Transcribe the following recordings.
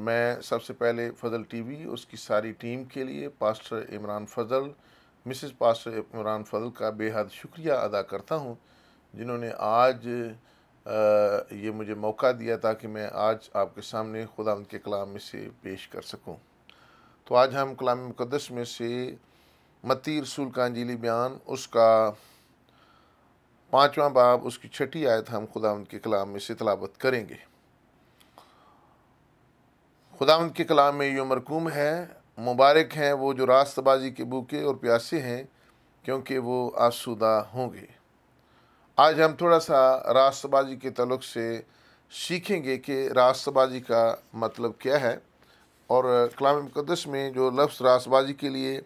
मैं सबसे पहले फजल टीवी उसकी सारी टीम के लिए pastor Imran Fazal Mrs pastor Imran Fazal का बेहद शुक्रिया अदा करता हूँ जिन्होंने आज आ, ये मुझे मौका दिया ताकि मैं आज आपके सामने खुदा के कलाम में से पेश कर सकूँ तो आज हम कलाम मुकदस में से मती रसूल का अंजीली बयान उसका पाँचवा बाब उसकी छठी आयत हम खुदा के कलाम में से तलावत करेंगे खुदा के कलाम में यो मरकूम है मुबारक हैं वो जो रास्तबाजी के भूखे और प्यासे हैं क्योंकि वो आसुदा होंगे आज हम थोड़ा सा रास्तबाजी के तलुक से सीखेंगे कि रास्तबाजी का मतलब क्या है और कलाम मुकदस में जो लफ्ज़ रास्तबाजी के लिए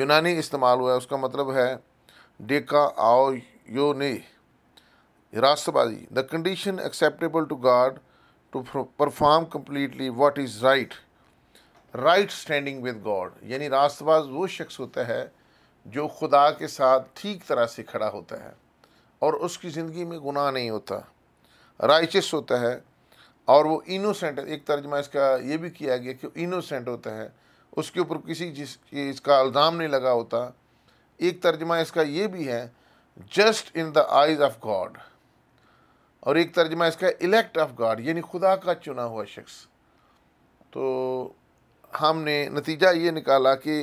यूनानी इस्तेमाल हुआ है उसका मतलब है डेका आओ यो ने रास्तबाजी the condition acceptable to God to perform completely what is right right standing with God यानी रास्तबाज वो शख्स होता है जो खुदा के साथ ठीक तरह से खड़ा होता है और उसकी ज़िंदगी में गुनाह नहीं होता राइचस होता है और वो इनोसेंट एक तर्जमा इसका ये भी किया गया कि इनोसेंट होता है उसके ऊपर किसी जिस इसका अल्ज़ाम नहीं लगा होता एक तर्जमा इसका ये भी है just in the eyes of God और एक तर्जमा इसका इलेक्ट ऑफ गॉड यानी खुदा का चुना हुआ शख्स तो हमने नतीजा ये निकाला कि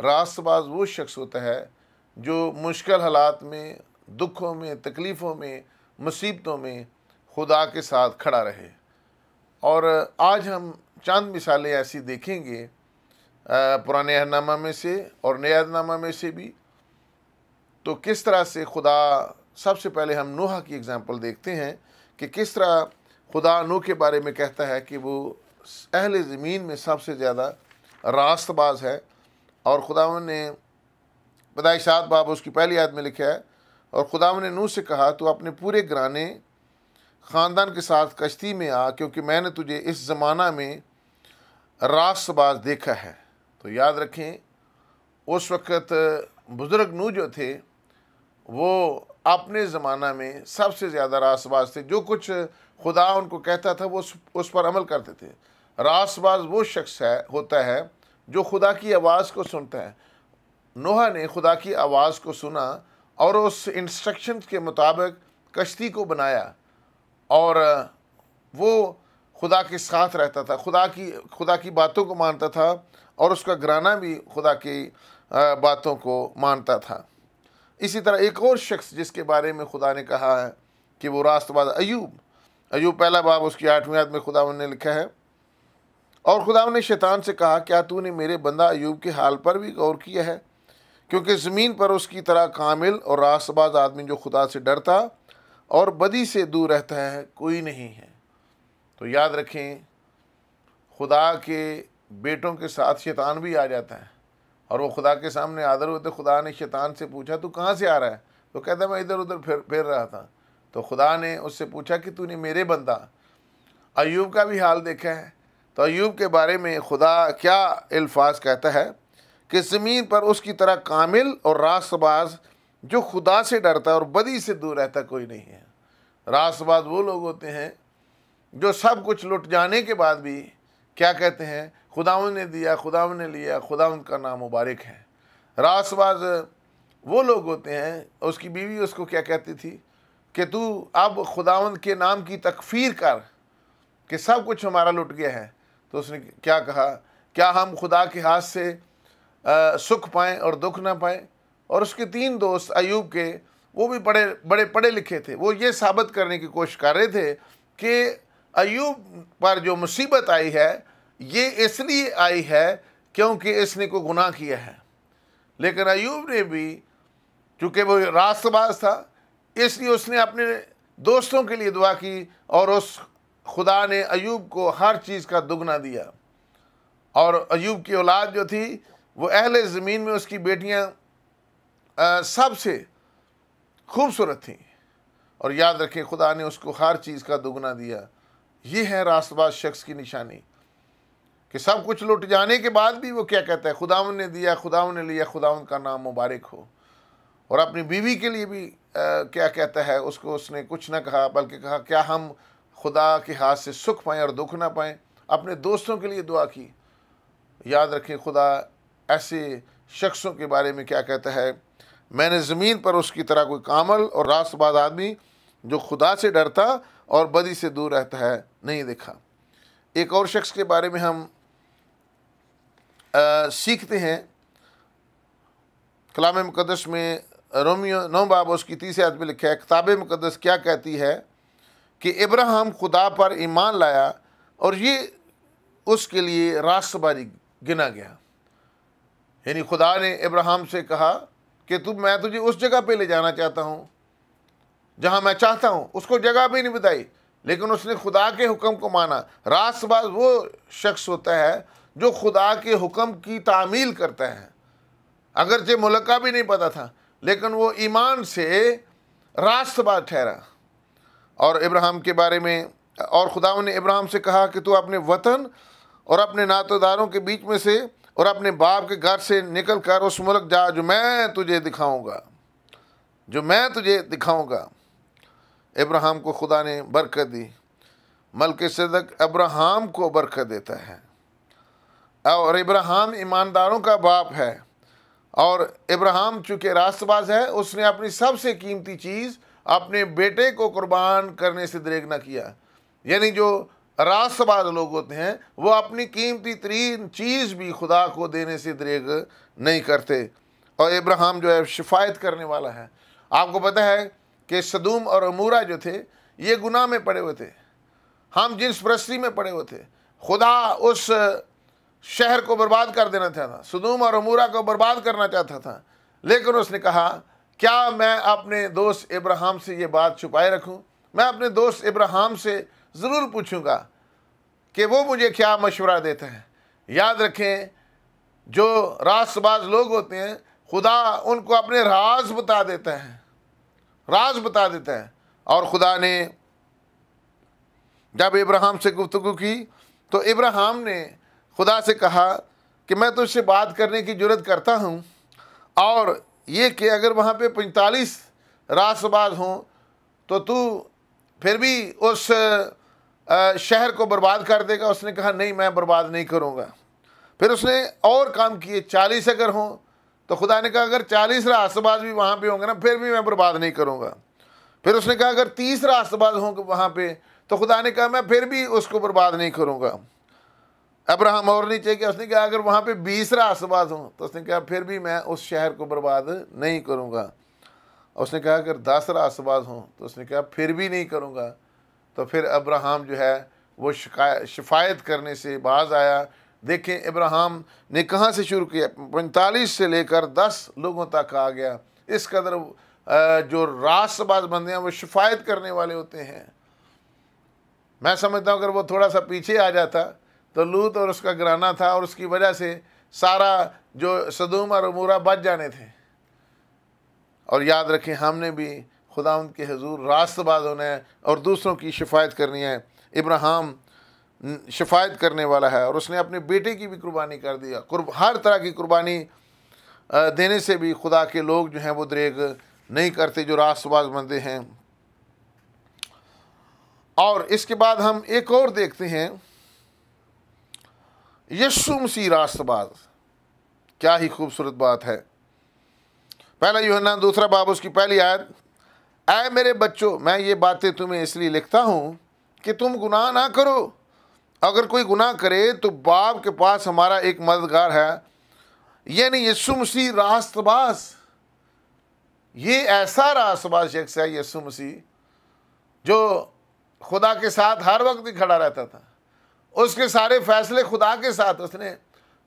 रास्तबाज वो शख्स होता है जो मुश्किल हालात में दुखों में तकलीफ़ों में मुसीबतों में खुदा के साथ खड़ा रहे और आज हम चंद मिसालें ऐसी देखेंगे पुराने अहनामा में से और नए में से भी तो किस तरह से खुदा सबसे पहले हम नोहा की एग्ज़ाम्पल देखते हैं कि किस तरह खुदा नू के बारे में कहता है कि वो अहल ज़मीन में सबसे ज़्यादा रास्तबाज है और खुदा ने पदाइशात बाब उसकी पहली याद में लिखा है और खुदा ने नू से कहा तो अपने पूरे घराने ख़ानदान के साथ कश्ती में आ क्योंकि मैंने तुझे इस ज़माना में रास्तबाज देखा है तो याद रखें उस वक़्त बुज़ुर्ग नू जो थे वो अपने ज़माना में सबसे ज़्यादा रासबाज थे जो कुछ खुदा उनको कहता था वो उस पर अमल करते थे रासबाज वो शख्स है होता है जो खुदा की आवाज़ को सुनता है नोहा ने खुदा की आवाज़ को सुना और उस इंस्ट्रक्शन के मुताबिक कश्ती को बनाया और वो खुदा के साथ रहता था खुदा की खुदा की बातों को मानता था और उसका घराना भी खुदा की बातों को मानता था इसी तरह एक और शख्स जिसके बारे में खुदा ने कहा है कि वो रास्तबाज अयूब अयूब पहला बाब उसकी आठवीं याद में खुदा ने लिखा है और खुदा ने शैतान से कहा क्या तूने मेरे बंदा अयूब के हाल पर भी गौर किया है क्योंकि ज़मीन पर उसकी तरह कामिल और रास्तबाज आदमी जो खुदा से डरता और बदी से दूर रहता है कोई नहीं है तो याद रखें खुदा के बेटों के साथ शैतान भी आ जाता है और वो खुदा के सामने आदर हुए तो खुदा ने शैतान से पूछा तू कहाँ से आ रहा है तो कहता मैं इधर उधर फिर फिर रहा था तो खुदा ने उससे पूछा कि तूने मेरे बंदा अयूब का भी हाल देखा है तो अयूब के बारे में खुदा क्या अल्फाज कहता है कि ज़मीन पर उसकी तरह कामिल और रास्तबाज जो खुदा से डरता है और बदी से दूर रहता कोई नहीं है रास्तबाज वो लोग होते हैं जो सब कुछ लुट जाने के बाद भी क्या कहते हैं खुदावन ने दिया खुदावन ने लिया खुदावन का नाम मुबारक है रासबाज वो लोग होते हैं उसकी बीवी उसको क्या कहती थी कि तू अब खुदावन के नाम की तकफीर कर कि सब कुछ हमारा लुट गया है तो उसने क्या कहा क्या हम खुदा के हाथ से आ, सुख पाएँ और दुख ना पाएँ और उसके तीन दोस्त अयूब के वो भी बड़े बड़े पढ़े लिखे थे वो ये साबित करने की कोशिश कर रहे थे कि अयूब पर जो मुसीबत आई है ये इसलिए आई है क्योंकि इसने को गुनाह किया है लेकिन अयूब ने भी चूँकि वो रास्तबाज था इसलिए उसने अपने दोस्तों के लिए दुआ की और उस खुदा ने अयूब को हर चीज़ का दुगना दिया और अयूब की औलाद जो थी वो अहल ज़मीन में उसकी बेटियाँ सबसे खूबसूरत थीं और याद रखें खुदा ने उसको हर चीज़ का दुगना दिया ये है रास्तबाज शख्स की निशानी कि सब कुछ लुट जाने के बाद भी वो क्या कहता है खुदावन ने दिया खुदावन ने लिया खुदावन का नाम मुबारक हो और अपनी बीवी के लिए भी आ, क्या कहता है उसको उसने कुछ ना कहा बल्कि कहा क्या हम खुदा के हाथ से सुख पाएँ और दुख ना पाएँ अपने दोस्तों के लिए दुआ की याद रखें खुदा ऐसे शख्सों के बारे में क्या कहता है मैंने ज़मीन पर उसकी तरह कोई कामल और रास्तबाद आदमी जो खुदा से डरता और बदी से दूर रहता है नहीं देखा एक और शख्स के बारे में हम आ, सीखते हैं कलाम मुकदस में रोमियो नौ बाब उसकी तीसरे आदमी लिखा है किताब मुकदस क्या कहती है कि इब्राहिम खुदा पर ईमान लाया और ये उसके लिए बारी गिना गया यानी खुदा ने इब्राहिम से कहा कि तुम मैं तुझे उस जगह पे ले जाना चाहता हूँ जहाँ मैं चाहता हूँ उसको जगह भी नहीं बताई लेकिन उसने खुदा के हुक्म को माना रास्तबाज वो शख्स होता है जो खुदा के हुक्म की तामील करते हैं अगरचे मुल्क का भी नहीं पता था लेकिन वो ईमान से रास्त बात ठहरा और इब्राहिम के बारे में और खुदा ने इब्राहिम से कहा कि तू अपने वतन और अपने नातेदारों के बीच में से और अपने बाप के घर से निकल कर उस मुल्क जा जो मैं तुझे दिखाऊंगा जो मैं तुझे दिखाऊंगा इब्राहिम को खुदा ने बरकत दी मल्कि सदक अब्राहम को बरकत देता है और इब्राहिम ईमानदारों का बाप है और इब्राहिम चूँकि रास्तबाज है उसने अपनी सबसे कीमती चीज़ अपने बेटे को कुर्बान करने से दरेग ना किया यानी जो रास्तबाज लोग होते हैं वो अपनी कीमती तरीन चीज़ भी खुदा को देने से दरेग नहीं करते और इब्राहिम जो है शिफायत करने वाला है आपको पता है कि सदूम और अमूरा जो थे ये गुनाह में पड़े हुए थे हम जिस परस्ती में पड़े हुए थे खुदा उस शहर को बर्बाद कर देना चाहता सुदूम और अमूरा को बर्बाद करना चाहता था लेकिन उसने कहा क्या मैं अपने दोस्त इब्राहिम से ये बात छुपाए रखूं मैं अपने दोस्त इब्राहिम से ज़रूर पूछूंगा कि वो मुझे क्या मशवरा देते हैं याद रखें जो रासबाज लोग होते हैं खुदा उनको अपने राज बता देते हैं राज बता देता है और खुदा ने जब इब्राहिम से गुफ्तु की तो इब्राहिम ने खुदा से कहा कि मैं तुझसे तो बात करने की जरूरत करता हूँ और ये कि अगर वहाँ पे पैंतालीस रासबाज हों तो तू फिर भी उस शहर को बर्बाद कर देगा उसने कहा नहीं मैं बर्बाद नहीं करूँगा फिर उसने और काम किए चालीस अगर हों तो खुदा ने कहा अगर चालीस राष्ट्रवाद भी वहाँ पे होंगे ना फिर भी मैं बर्बाद नहीं करूँगा फिर उसने कहा अगर तीस राष्ट्रवाद होंगे वहाँ पे तो खुदा ने कहा मैं फिर भी उसको बर्बाद नहीं करूँगा अब्राहम और नीचे गया उसने कहा अगर वहाँ पे बीसरा आसबाज हूँ तो उसने कहा फिर भी मैं उस शहर को बर्बाद नहीं करूँगा उसने कहा अगर दसरा आसबाज हूँ तो उसने कहा फिर भी नहीं करूँगा तो फिर अब्राहम जो है वो शिकायत शिफायत करने से बाज आया देखें इब्राहम ने कहाँ से शुरू किया पैंतालीस से लेकर दस लोगों तक आ गया इस कदर जो रास्तबाज बंदे हैं वो शिफायत करने वाले होते हैं मैं समझता हूँ अगर वो थोड़ा सा पीछे आ जाता तो लूत और उसका घराना था और उसकी वजह से सारा जो सदूम और अमूरा बच जाने थे और याद रखें हमने भी खुदा उनके हजूर रास्तबाज होना है और दूसरों की शिफायत करनी है इब्राहम शिफायत करने वाला है और उसने अपने बेटे की भी कुर्बानी कर दिया हर तरह की कुर्बानी देने से भी खुदा के लोग जो हैं वो दरेग नहीं करते जो रास्तबाज बनते हैं और इसके बाद हम एक और देखते हैं यीशु मसीह रास्तबाज क्या ही खूबसूरत बात है पहला योना दूसरा बाब उसकी पहली आयत आए मेरे बच्चों मैं ये बातें तुम्हें इसलिए लिखता हूँ कि तुम गुनाह ना करो अगर कोई गुनाह करे तो बाप के पास हमारा एक मददगार है यानी यीशु मसीह रास्तबास ये ऐसा रास्तबाज शख्स है यीशु मसीह जो खुदा के साथ हर वक्त ही खड़ा रहता था उसके सारे फैसले खुदा के साथ उसने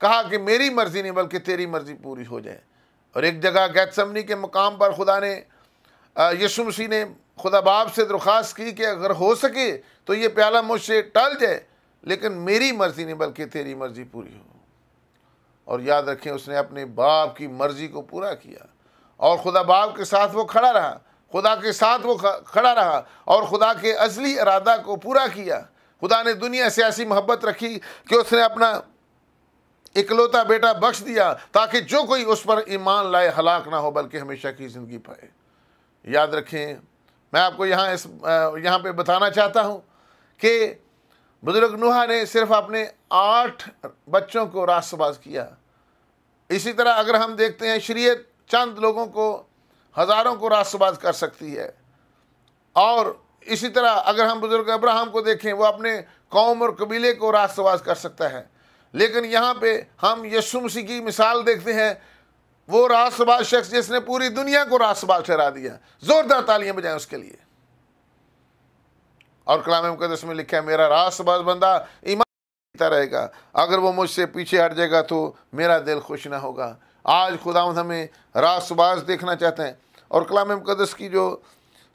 कहा कि मेरी मर्ज़ी नहीं बल्कि तेरी मर्ज़ी पूरी हो जाए और एक जगह गैतसमनी के मुकाम पर खुदा ने यशु मसीह ने खुदा बाप से दरख्वास्त की कि अगर हो सके तो ये प्याला मुझसे टल जाए लेकिन मेरी मर्ज़ी नहीं बल्कि तेरी मर्ज़ी पूरी हो और याद रखें उसने अपने बाप की मर्ज़ी को पूरा किया और खुदा बाप के साथ वो खड़ा रहा खुदा के साथ वो खड़ा रहा और खुदा के असली इरादा को पूरा किया खुदा ने दुनिया से ऐसी मोहब्बत रखी कि उसने अपना इकलौता बेटा बख्श दिया ताकि जो कोई उस पर ईमान लाए हलाक ना हो बल्कि हमेशा की ज़िंदगी पाए याद रखें मैं आपको यहाँ इस यहाँ पे बताना चाहता हूँ कि बुज़ुर्ग नुहा ने सिर्फ अपने आठ बच्चों को रास्तबाज किया इसी तरह अगर हम देखते हैं शरीयत चंद लोगों को हज़ारों को रास्तबाज कर सकती है और इसी तरह अगर हम बुज़ुर्ग अब्राहम को देखें वो अपने कौम और कबीले को रास्तवाज कर सकता है लेकिन यहाँ पे हम यशु मसीह की मिसाल देखते हैं वो राष्ट्रवाद शख्स जिसने पूरी दुनिया को राष्ट्रवाद ठहरा दिया जोरदार तालियां बजाएं उसके लिए और कलाम मुकदस में लिखा है मेरा राष्ट्रवाद बंदा ईमान रहेगा अगर वो मुझसे पीछे हट जाएगा तो मेरा दिल खुश ना होगा आज खुदा हमें राष्ट्रवाद देखना चाहते हैं और कलाम मुकदस की जो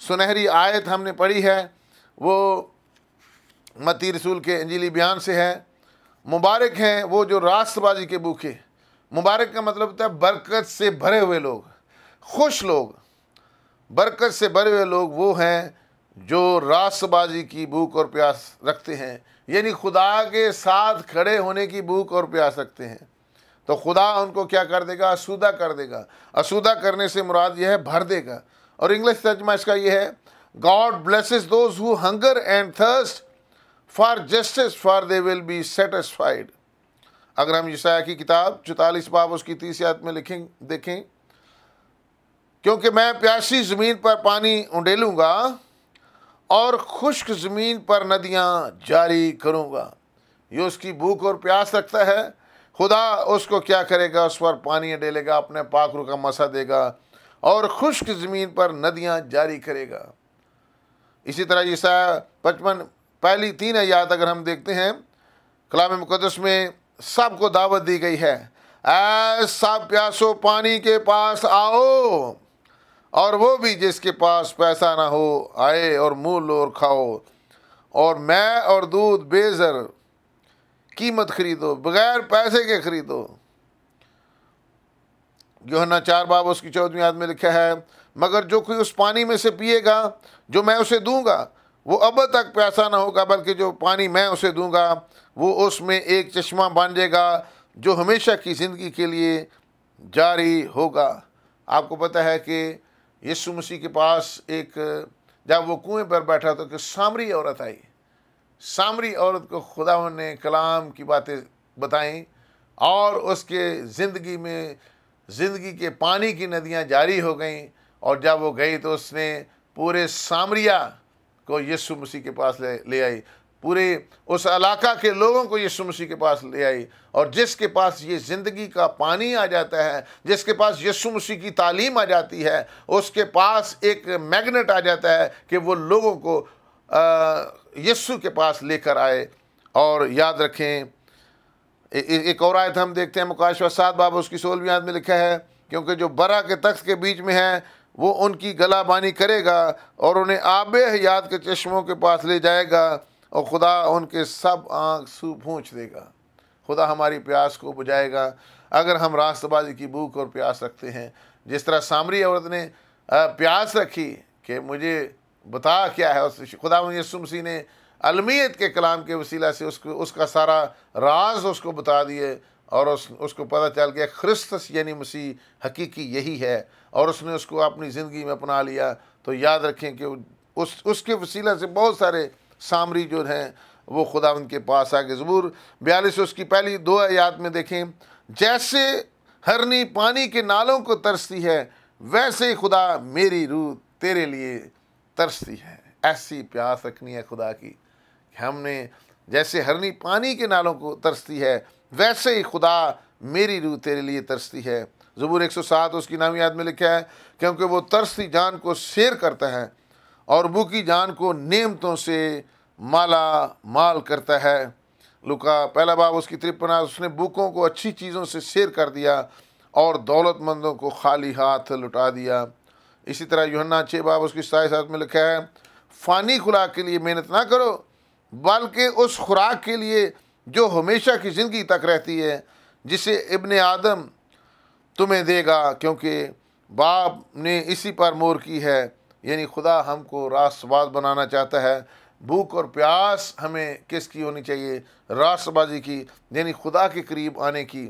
सुनहरी आयत हमने पढ़ी है वो मती रसूल के अंजीली बयान से है मुबारक हैं वो जो रास्तबाजी के भूखे मुबारक का मतलब होता है बरकत से भरे हुए लोग खुश लोग बरकत से भरे हुए लोग वो हैं जो रास्तबाजी की भूख और प्यास रखते हैं यानी खुदा के साथ खड़े होने की भूख और प्यास रखते हैं तो खुदा उनको क्या कर देगा असूदा कर देगा असूदा करने से मुराद यह है भर देगा और इंग्लिश तर्जमा इसका ये है God blesses those who hunger and thirst for justice for they will be satisfied अगर हम यशाया की किताब चौतालीस बाब उसकी तीस याद में लिखें देखें क्योंकि मैं प्यासी ज़मीन पर पानी उंडेलूँगा और खुश्क ज़मीन पर नदियाँ जारी करूँगा ये उसकी भूख और प्यास रखता है खुदा उसको क्या करेगा उस पर पानी डेलेगा अपने पाखरू का मसा देगा और खुश्क ज़मीन पर नदियाँ जारी करेगा इसी तरह ईसा पचपन पहली तीन आयात अगर हम देखते हैं कलाम मुकदस में सबको दावत दी गई है ऐ सब प्यासो पानी के पास आओ और वो भी जिसके पास पैसा ना हो आए और मुँह लो और खाओ और मैं और दूध बेजर कीमत खरीदो बगैर पैसे के खरीदो योहना चार बाब उसकी चौदहवीं याद में लिखा है मगर जो कोई उस पानी में से पिएगा जो मैं उसे दूंगा वो अब तक प्यासा ना होगा बल्कि जो पानी मैं उसे दूंगा वो उसमें एक चश्मा बांधेगा जाएगा जो हमेशा की ज़िंदगी के लिए जारी होगा आपको पता है कि यीशु मसीह के पास एक जब वो कुएं पर बैठा तो कि सामरी औरत आई सामरी औरत को खुदा ने कलाम की बातें बताई और उसके ज़िंदगी में ज़िंदगी के पानी की नदियाँ जारी हो गईं और जब वो गई तो उसने पूरे सामरिया को यीशु मसीह के पास ले ले आई पूरे उस इलाका के लोगों को यीशु मसीह के पास ले आई और जिसके पास ये ज़िंदगी का पानी आ जाता है जिसके पास यीशु मसीह की तालीम आ जाती है उसके पास एक मैग्नेट आ जाता है कि वो लोगों को यीशु के पास लेकर आए और याद रखें एक और आयत हम देखते हैं मुकाशवा सात बाब उसकी सोलहवीं याद में लिखा है क्योंकि जो बरा के तख्त के बीच में है वो उनकी गलाबानी करेगा और उन्हें आब हयात के चश्मों के पास ले जाएगा और खुदा उनके सब आँख सू पूछ देगा खुदा हमारी प्यास को बुझाएगा अगर हम रास्तबाजी की भूख और प्यास रखते हैं जिस तरह सामरी औरत ने प्यास रखी कि मुझे बता क्या है उस खुदा यसुमसी ने अलमियत के कलाम के वसीला से उसको उसका सारा राज उसको बता दिए और उस उसको पता चल गया ख्रिस्तस यानी मसीह हकीकी यही है और उसने उसको अपनी ज़िंदगी में अपना लिया तो याद रखें कि उस उसके वसीला से बहुत सारे सामरी जो हैं वो खुदा उनके पास आगे ज़बूर बयालीस उसकी पहली दो याद में देखें जैसे हरनी पानी के नालों को तरसती है वैसे ही खुदा मेरी रूह तेरे लिए तरसती है ऐसी प्यास रखनी है खुदा की हमने जैसे हरनी पानी के नालों को तरसती है वैसे ही खुदा मेरी रूह तेरे लिए तरसती है ज़बूर 107 उसकी नामी याद में लिखा है क्योंकि वो तरसती जान को शेर करता है और भूखी जान को नेमतों से माला माल करता है लुका पहला बाब उसकी त्रिपना उसने भूखों को अच्छी चीज़ों से शेर कर दिया और दौलतमंदों को खाली हाथ लुटा दिया इसी तरह योहन्ना छः बाब उसकी साथ में लिखा है फ़ानी खुला के लिए मेहनत ना करो बल्कि उस खुराक के लिए जो हमेशा की ज़िंदगी तक रहती है जिसे इबन आदम तुम्हें देगा क्योंकि बाप ने इसी पर मोर की है यानी खुदा हमको रासबाज बनाना चाहता है भूख और प्यास हमें किसकी होनी चाहिए रासबाजी की यानी खुदा के करीब आने की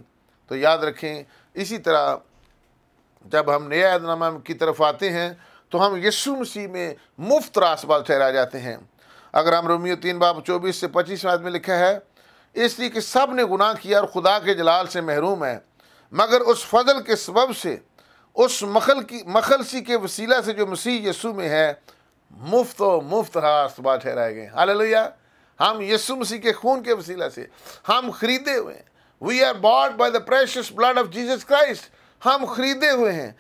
तो याद रखें इसी तरह जब हम नया आयदनामा की तरफ आते हैं तो हम यसु मसीह में मुफ्त रास्तबाज ठहरा जाते हैं अगर हम रोमियो तीन बाब चौबीस से पच्चीस में लिखा है इसलिए कि सब ने गुनाह किया और खुदा के जलाल से महरूम है मगर उस फजल के सबब से उस मखल की मखलसी के वसीला से जो मसीह यसु में है मुफ्त व मुफ्त हास्तबा ठहराए गए हाल हम यसु मसीह के खून के वसीला से हम खरीदे हुए हैं we are bought by the precious blood of Jesus Christ हम खरीदे हुए हैं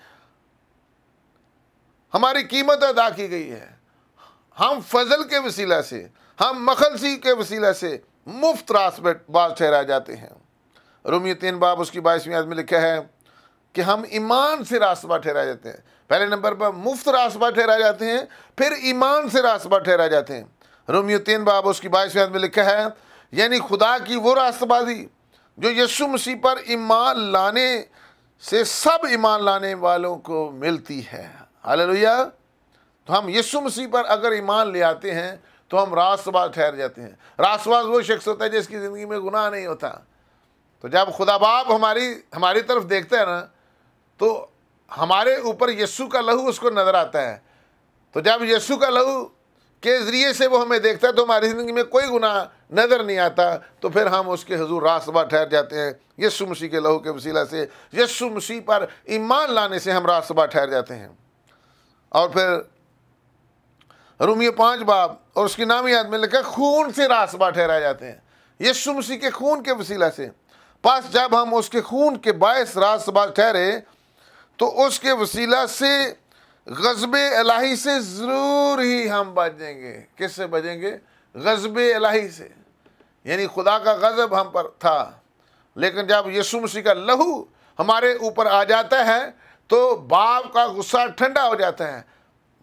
हमारी कीमत अदा की गई है हम फजल के वसीला से हम मखलसी के वसीला से मुफ्त रास में बाज ठहराए जाते हैं रूमी तीन बाब उसकी बाईसवीं याद में लिखा है कि हम ईमान से रास्बा ठहराए जाते हैं पहले नंबर पर मुफ्त रास्बा ठहराए जाते हैं फिर ईमान से रास्बा ठहराए जाते हैं रोमियो तीन बाब उसकी बाईसवीं याद में लिखा है यानी खुदा की वो रास्तबाजी जो यसु मसीह पर ईमान लाने से सब ईमान लाने वालों को मिलती है लोहिया तो हम यीशु मसीह पर अगर ईमान ले आते हैं तो हम राष्ट्रवाद ठहर जाते हैं राष्ट्रवाद वो शख्स होता है जिसकी ज़िंदगी में गुनाह नहीं होता तो जब खुदा बाप हमारी हमारी तरफ देखता है ना तो हमारे ऊपर यस्सु का लहू उसको नज़र आता है तो जब यस्सु का लहू के ज़रिए से वो हमें देखता है तो हमारी ज़िंदगी में कोई गुनाह नज़र नहीं आता तो फिर हम उसके हजूर रासबा ठहर जाते हैं यस्सु मसीह के लहू के वसीला से यस्सु मसीह पर ईमान लाने से हम रासबा ठहर जाते हैं और फिर ये पाँच बाब और उसकी याद में लिखा खून से रासबा ठहराए जाते हैं यीशु मसीह के खून के वसीला से पास जब हम उसके खून के बायस रासबा ठहरे तो उसके वसीला से गजब अलाही से ज़रूर ही हम बच किससे बजेंगे गजब अलाही से यानी खुदा का गज़ब हम पर था लेकिन जब यीशु मसीह का लहू हमारे ऊपर आ जाता है तो बाप का गुस्सा ठंडा हो जाता है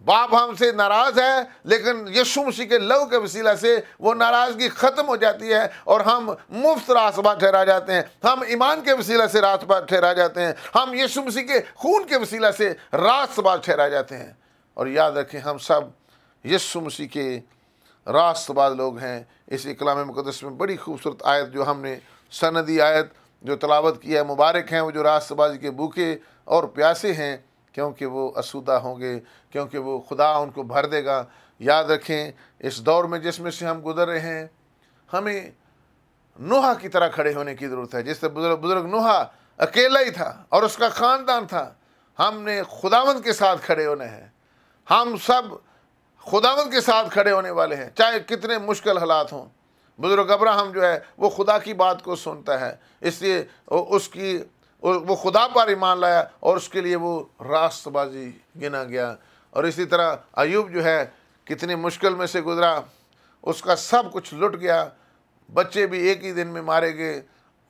बाप हमसे नाराज़ है लेकिन यीशु मसीह के लव के वसीला से वो नाराज़गी ख़त्म हो जाती है और हम मुफ्त रासबा ठहरा जाते हैं हम ईमान के वसीला से रासबा ठहरा जाते हैं हम यीशु मसीह के खून के वसीला से रासबा ठहरा जाते हैं और याद रखें हम सब यीशु मसीह के रास्तबाज लोग हैं इस इकलाम मुकदस में बड़ी खूबसूरत आयत जो हमने सनदी आयत जो तलावत की है मुबारक हैं वो जो रास्तबाज के भूखे और प्यासे हैं क्योंकि वो असूदा होंगे क्योंकि वो खुदा उनको भर देगा याद रखें इस दौर में जिसमें से हम गुजर रहे हैं हमें नोहा की तरह खड़े होने की ज़रूरत है जिससे बुज़ुर्ग बुज़ुर्ग नोहा अकेला ही था और उसका ख़ानदान था हमने खुदावंद के साथ खड़े होने हैं हम सब खुदावंद के साथ खड़े होने वाले हैं चाहे कितने मुश्किल हालात हों बुज़ुर्ग अब्राहम जो है वो खुदा की बात को सुनता है इसलिए उसकी वो खुदा पर ईमान लाया और उसके लिए वो रास्तबाजी गिना गया और इसी तरह अयूब जो है कितनी मुश्किल में से गुजरा उसका सब कुछ लुट गया बच्चे भी एक ही दिन में मारे गए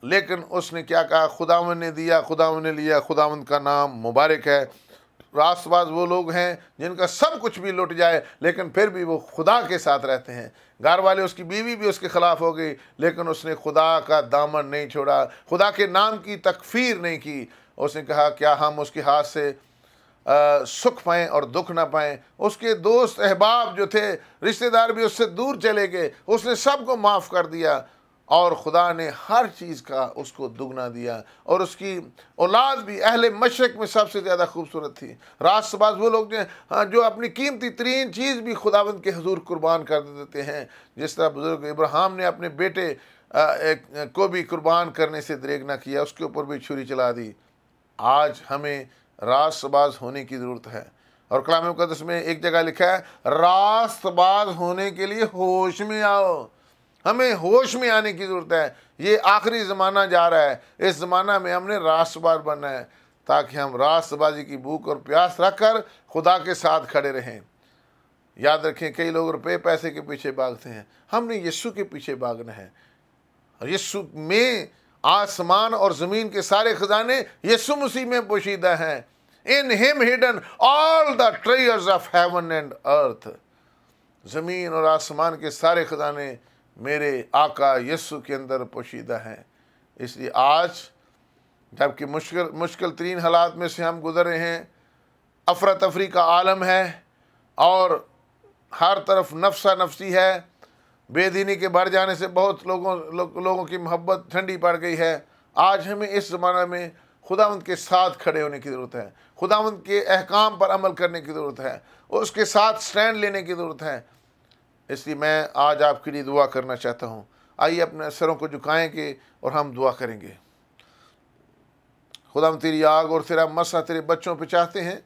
लेकिन उसने क्या कहा खुदावन ने दिया खुदावन ने लिया खुदावन का नाम मुबारक है रास्तबाज वो लोग हैं जिनका सब कुछ भी लुट जाए लेकिन फिर भी वो खुदा के साथ रहते हैं घर वाले उसकी बीवी भी उसके ख़िलाफ़ हो गई लेकिन उसने खुदा का दामन नहीं छोड़ा खुदा के नाम की तकफीर नहीं की उसने कहा क्या हम उसके हाथ से आ, सुख पाएँ और दुख ना पाएँ उसके दोस्त अहबाब जो थे रिश्तेदार भी उससे दूर चले गए उसने सबको माफ़ कर दिया और खुदा ने हर चीज़ का उसको दुगना दिया और उसकी औलाद भी अहले मशरक़ में सबसे ज़्यादा खूबसूरत थी रात सबाज वो लोग जो हाँ, जो अपनी कीमती तरीन चीज़ भी खुदावंद के हजूर कुर्बान कर देते हैं जिस तरह बुज़ुर्ग इब्राहम ने अपने बेटे को भी कुर्बान करने से दरेग ना किया उसके ऊपर भी छुरी चला दी आज हमें रास्तबाज होने की ज़रूरत है और कलाम मुकदस में एक जगह लिखा है रास्तबाज होने के लिए होश में आओ हमें होश में आने की ज़रूरत है ये आखिरी ज़माना जा रहा है इस ज़माना में हमने राष्ट्रवाद बनना है ताकि हम राष्ट्रबाजी की भूख और प्यास रखकर खुदा के साथ खड़े रहें याद रखें कई लोग रुपये पैसे के पीछे भागते हैं हमने यीशु के पीछे भागना है यीशु में आसमान और ज़मीन के सारे खजाने यीशु मसीह में पोशीदा हैं in him hidden all the treasures of heaven and earth ज़मीन और आसमान के सारे खजाने मेरे आका यस्सु के अंदर पोशीदा हैं इसलिए आज जबकि मुश्किल मुश्किल तरीन हालात में से हम गुजर रहे हैं अफरा तफरी का आलम है और हर तरफ नफसा नफसी है बेदीनी के बढ़ जाने से बहुत लोगों लो, लोगों की मोहब्बत ठंडी पड़ गई है आज हमें इस ज़माना में खुदा के साथ खड़े होने की ज़रूरत है खुदा के अहकाम पर अमल करने की ज़रूरत है उसके साथ स्टैंड लेने की ज़रूरत है इसलिए मैं आज आपके लिए दुआ करना चाहता हूँ आइए अपने सरों को झुकाएंगे और हम दुआ करेंगे खुदा तेरी आग और तेरा मसा तेरे बच्चों पर चाहते हैं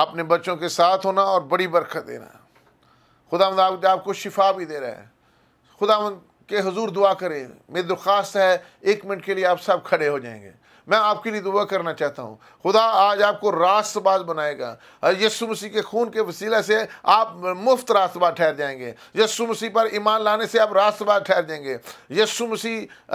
आपने बच्चों के साथ होना और बड़ी बरकत देना खुदा मंद आपको शिफा भी दे रहा है खुदा के हजूर दुआ करें मेरी दरख्वास्त है एक मिनट के लिए आप सब खड़े हो जाएंगे मैं आपके लिए दुआ करना चाहता हूँ खुदा आज आपको रास्तबाज बनाएगा यसु मसीह के खून के वसीला से आप मुफ्त रास्तबाज ठहर जाएंगे यसु मसीह पर ईमान लाने से आप रास्तबाज ठहर जाएंगे यसु मसीह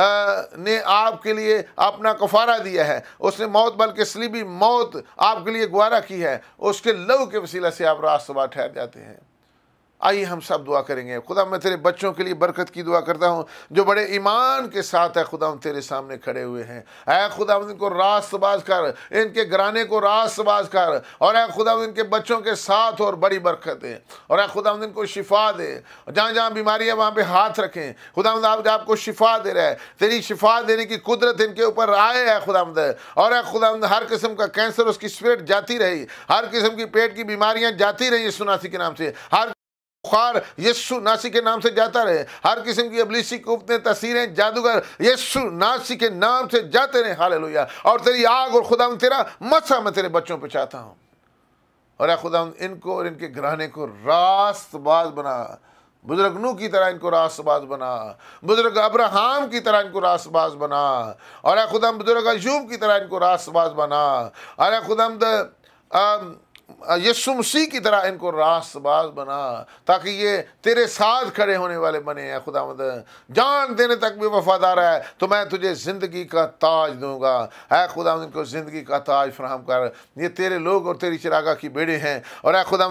ने आपके लिए अपना कफारा दिया है उसने मौत बल के सलीबी मौत आपके लिए गुआरा की है उसके लव के वसीला से आप रास्तबाज ठहर जाते हैं आइए हम सब दुआ करेंगे खुदा मैं तेरे बच्चों के लिए बरकत की दुआ करता हूँ जो बड़े ईमान के साथ है खुदा तेरे सामने खड़े हुए हैं अः खुदा इनको बाज कर इनके घराने को बाज कर और अः खुदा इनके बच्चों के साथ और बड़ी बरकत दे और अः खुदा इनको शिफा दे जहाँ जहाँ बीमारी है वहाँ पर हाथ रखें खुदा आप आपको शिफा दे रहा है तेरी शिफा देने की कुदरत इनके ऊपर आए है खुदा और अः खुदा हर किस्म का कैंसर उसकी स्पेट जाती रही हर किस्म की पेट की बीमारियाँ जाती रही सुनासी के नाम से हर बुखार यस्सु नासी के नाम से जाता रहे हर किस्म की अबलीसी कुफ्तें तस्वीरें जादूगर यस्सु नासी के नाम से जाते रहे हाल और तेरी आग और खुदा तेरा मसा मैं तेरे बच्चों पर चाहता हूँ और खुदा इनको और इनके घराने को रास्तबाज बना बुजुर्ग नू की तरह इनको रासबाज बना बुजुर्ग अब्राहम की तरह इनको रासबाज बना और खुदम बुजुर्ग अयूब की तरह इनको रासबाज बना अरे खुदम यीशु मसीह की तरह इनको रास्तबाज बना ताकि ये तेरे साथ खड़े होने वाले बने हैं खुदा मद जान देने तक भी वफादार है तो मैं तुझे ज़िंदगी का ताज दूंगा है खुदा इनको ज़िंदगी का ताज फ्राहम कर ये तेरे लोग और तेरी चिरागा की बेड़े हैं और है खुदा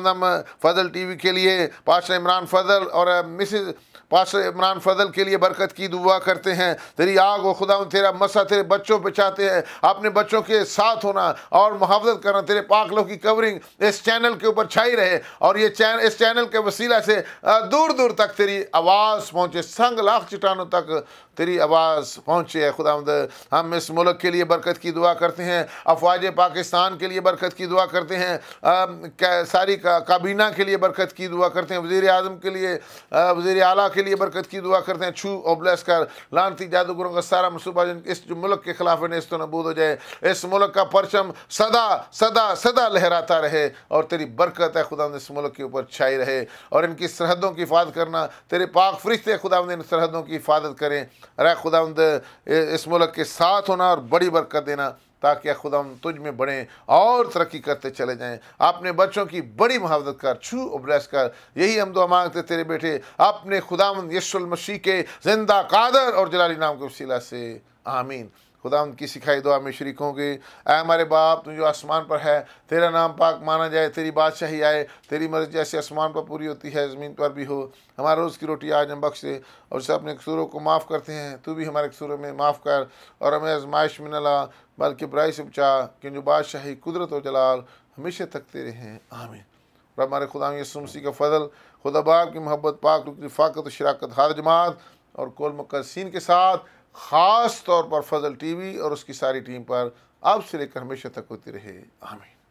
फजल टी के लिए पाशा इमरान फजल और मिसिज पाशा इमरान फजल के लिए बरकत की दुआ करते हैं तेरी आग व खुदा तेरा मसा तेरे बच्चों पर चाहते हैं अपने बच्चों के साथ होना और मुहावजत करना तेरे पाकलों की कवरिंग इस चैनल के ऊपर छाई रहे और ये चैन इस चैनल के वसीला से दूर दूर तक तेरी आवाज़ पहुँचे संग लाख चटानों तक तेरी आवाज़ पहुँचे खुदा हम इस मुल्क के लिए बरकत की दुआ करते हैं अफवाज पाकिस्तान के लिए बरकत की दुआ करते हैं सारी काबीना के लिए बरकत की दुआ करते हैं वज़ी अजम के लिए वज़ी अला के लिए बरकत की दुआ करते हैं छू और ब्लेस कर लानती जादूगरों का सारा मनसूबा जिन इस मुल्क के खिलाफ नस्त नबूद हो जाए इस मुल्क का परचम सदा सदा सदा लहराता रहे रहे और तेरी बरकत है खुदा इस मुल्क के ऊपर छाई रहे और इनकी सरहदों की हिफाजत करना तेरे पाक फरिश्ते खुदा इन सरहदों की हिफाजत करें रह खुदा इस मुल्क के साथ होना और बड़ी बरकत देना ताकि खुदा हम तुझ में बढ़ें और तरक्की करते चले जाएं आपने बच्चों की बड़ी मुहावजत कर छू उबरस कर यही हम दुआ मांगते तेरे बेटे अपने खुदा यशुल मसीह के जिंदा कादर और जलाली नाम के वसीला से आमीन खुदा उनकी सिखाई दुआ में शरीक होंगे आए हमारे बाप तू जो आसमान पर है तेरा नाम पाक माना जाए तेरी बादशाही आए तेरी मर्जी जैसे आसमान पर पूरी होती है ज़मीन पर भी हो हमारा रोज़ की रोटी आज हम बख्शे और उसे अपने कसूरों को माफ़ करते हैं तू भी हमारे कसूरों में माफ़ कर और हमें आजमाइश में न ला बल्कि बुराई से बचा कि जो बादशाही कुदरत और जलाल हमेशा थकते रहें आमिर और हमारे खुदा यसुमसी का फ़जल बाप की मोहब्बत पाक रुक रफाकत शराकत हर जमात और कोल मकसिन के साथ ख़ास तौर पर फजल टीवी और उसकी सारी टीम पर अब से लेकर हमेशा तक होती रहे आमीन